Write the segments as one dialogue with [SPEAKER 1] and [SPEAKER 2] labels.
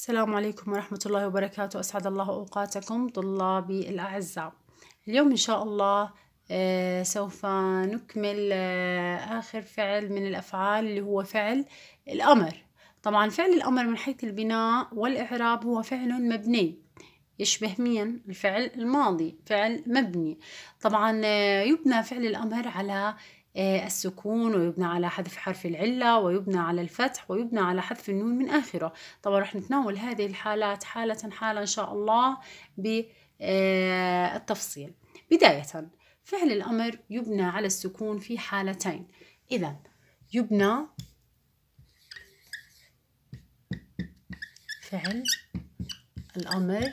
[SPEAKER 1] السلام عليكم ورحمة الله وبركاته أسعد الله أوقاتكم طلابي الأعزاء اليوم إن شاء الله آه، سوف نكمل آه، آخر فعل من الأفعال اللي هو فعل الأمر طبعا فعل الأمر من حيث البناء والإعراب هو فعل مبني يشبه مين الفعل الماضي فعل مبني طبعا آه، يبنى فعل الأمر على آه، السكون ويبنى على حذف حرف العلة ويبنى على الفتح ويبنى على حذف النون من آخره طبعا رح نتناول هذه الحالات حالة حالة إن شاء الله بالتفصيل آه، بداية فعل الأمر يبنى على السكون في حالتين إذا يبنى فعل الأمر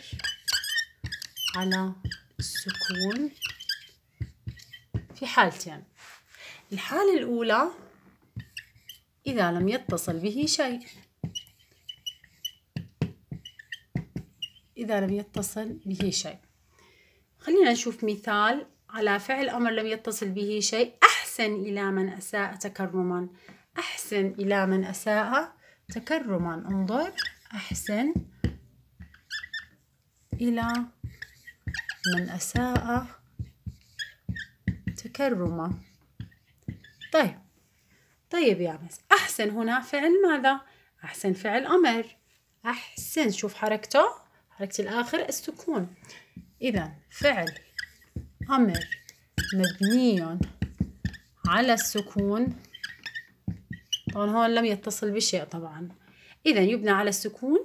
[SPEAKER 1] على السكون في حالتين الحالة الأولى إذا لم يتصل به شيء إذا لم يتصل به شيء خلينا نشوف مثال على فعل أمر لم يتصل به شيء أحسن إلى من أساء تكرما أحسن إلى من أساء تكرما انظر أحسن إلى من أساء تكرما طيب طيب يا بس أحسن هنا فعل ماذا؟ أحسن فعل أمر أحسن شوف حركته حركة الآخر السكون إذا فعل أمر مبني على السكون طبعا هون لم يتصل بشيء طبعا إذا يبنى على السكون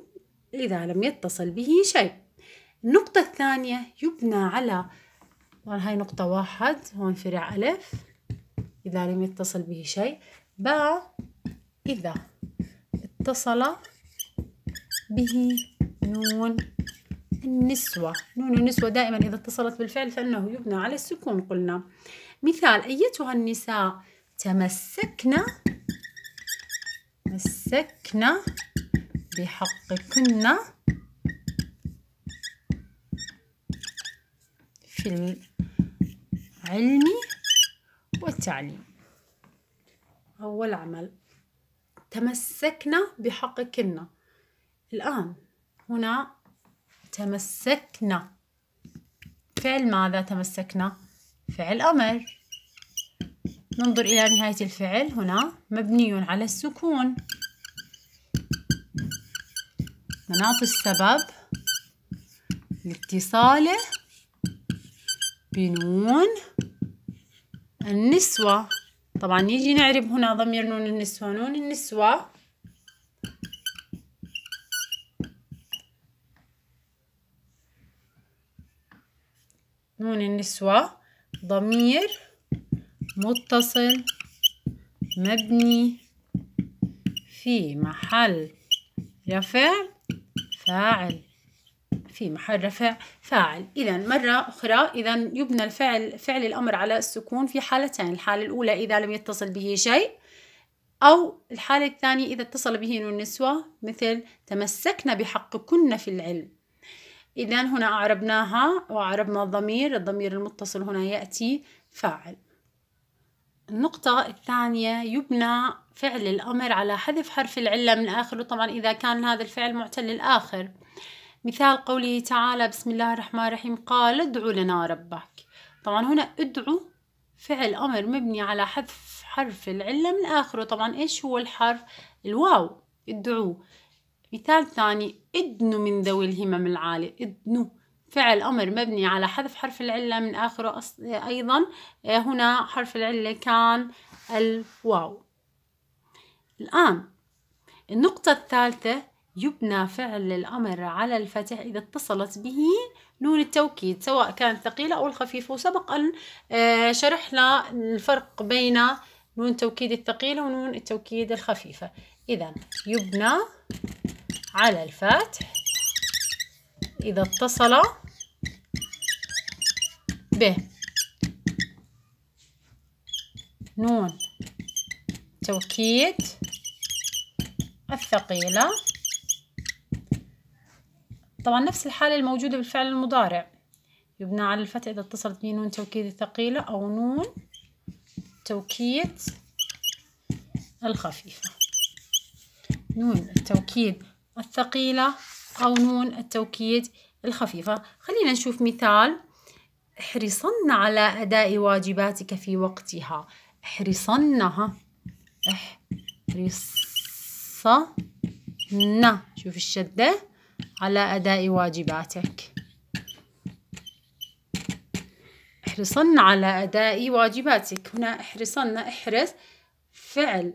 [SPEAKER 1] إذا لم يتصل به شيء النقطة الثانية يبنى على طبعا هاي نقطة واحد هون فرع ألف إذا لم يتصل به شيء باء إذا اتصل به نون النسوة نون النسوة دائما إذا اتصلت بالفعل فإنه يبنى على السكون قلنا مثال أيتها النساء تمسكنا مسكنا بحقكن في العلم التعليم هو العمل تمسكنا بحق كنا الآن هنا تمسكنا فعل ماذا تمسكنا فعل أمر ننظر إلى نهاية الفعل هنا مبني على السكون مناط السبب لاتصاله بنون النسوة طبعا يجي نعرب هنا ضمير نون النسوة نون النسوة نون النسوة ضمير متصل مبني في محل رفع فاعل في محل رفع فاعل إذا مرة أخرى إذا يبنى الفعل فعل الأمر على السكون في حالتين الحالة الأولى إذا لم يتصل به شيء أو الحالة الثانية إذا اتصل به النسوة مثل تمسكنا بحقكن في العلم إذا هنا أعربناها وأعربنا الضمير الضمير المتصل هنا يأتي فاعل النقطة الثانية يبنى فعل الأمر على حذف حرف العلة من آخره طبعا إذا كان هذا الفعل معتل الآخر مثال قوله تعالى بسم الله الرحمن الرحيم قال ادعو لنا ربك طبعا هنا ادعو فعل أمر مبني على حذف حرف العلة من آخره طبعا إيش هو الحرف الواو ادعو مثال ثاني ادنوا من ذوي الهمم العالية ادنوا فعل أمر مبني على حذف حرف العلة من آخره أيضا آه، هنا حرف العلة كان الواو الآن النقطة الثالثة يبنى فعل الأمر على الفتح إذا اتصلت به نون التوكيد سواء كان ثقيلة أو الخفيفة وسبق أن آه، شرحنا الفرق بين نون توكيد الثقيلة ونون التوكيد الخفيفة إذا يبنى على الفتح إذا اتصل به نون توكيد الثقيلة طبعا نفس الحالة الموجودة بالفعل المضارع يبنى على الفتح إذا اتصلت بنون توكيد ثقيلة أو نون توكيد الخفيفة نون التوكيد الثقيلة أو نون التوكيد الخفيفة خلينا نشوف مثال احرصن على أداء واجباتك في وقتها احرصنها احرصن شوف الشدة على أداء واجباتك احرصن على أداء واجباتك هنا احرصن احرص فعل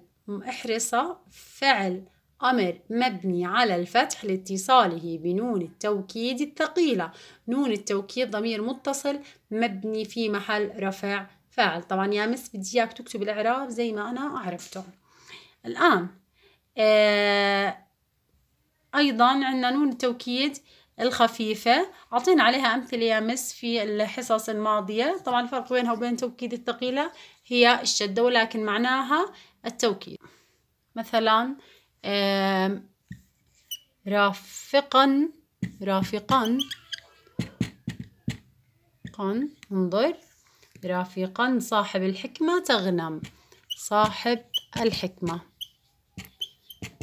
[SPEAKER 1] احرص فعل أمر مبني على الفتح لاتصاله بنون التوكيد الثقيلة نون التوكيد ضمير متصل مبني في محل رفع فاعل طبعا يا مس بدي اياك تكتب الإعراب زي ما أنا عرفته الآن آه أيضا عندنا نون التوكيد الخفيفة عطينا عليها أمثلة يا مس في الحصص الماضية طبعا الفرق بينها وبين توكيد الثقيلة هي الشدة ولكن معناها التوكيد مثلا رافقا رافقا قن انظر رافقا صاحب الحكمة تغنم صاحب الحكمة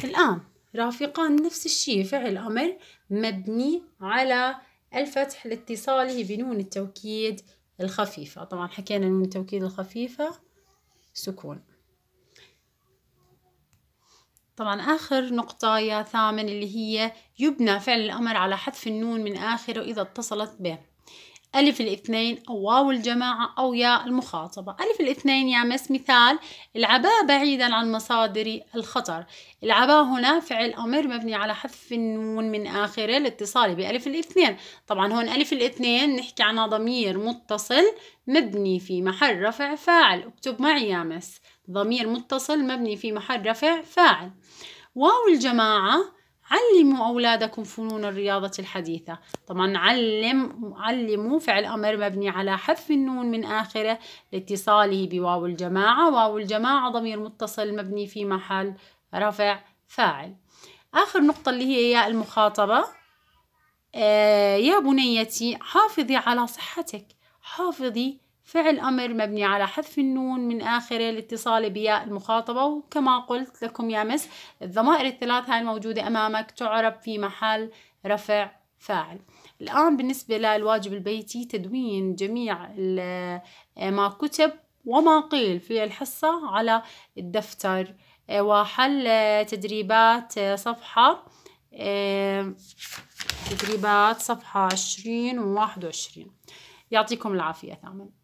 [SPEAKER 1] الآن رافقان نفس الشيء فعل أمر مبني على الفتح لاتصاله بنون التوكيد الخفيفة طبعا حكينا نون التوكيد الخفيفة سكون طبعا آخر نقطة يا ثامن اللي هي يبنى فعل الأمر على حذف النون من آخره إذا اتصلت به ألف الاثنين أو واو الجماعة أو ياء المخاطبة ألف الاثنين يا مس مثال العباء بعيدا عن مصادر الخطر العباء هنا فعل أمر مبني على حذف النون من آخره الاتصال بألف الاثنين طبعا هون ألف الاثنين نحكي عنها ضمير متصل مبني في محل رفع فاعل اكتب معي يا مس ضمير متصل مبني في محل رفع فاعل واو الجماعة علموا أولادكم فنون الرياضة الحديثة طبعا علم علموا فعل أمر مبني على حذف النون من آخره لاتصاله بواو الجماعة واو الجماعة ضمير متصل مبني في محل رفع فاعل آخر نقطة اللي هي ياء المخاطبة آه يا بنيتي حافظي على صحتك حافظي فعل أمر مبني على حذف النون من آخره لاتصال بياء المخاطبة وكما قلت لكم يا مس الضمائر الثلاث هاي الموجودة أمامك تعرب في محل رفع فاعل الآن بالنسبة للواجب البيتي تدوين جميع آه، ما كتب وما قيل في الحصة على الدفتر آه، وحل آه، تدريبات صفحة تدريبات صفحة عشرين وواحد وعشرين يعطيكم العافية ثامن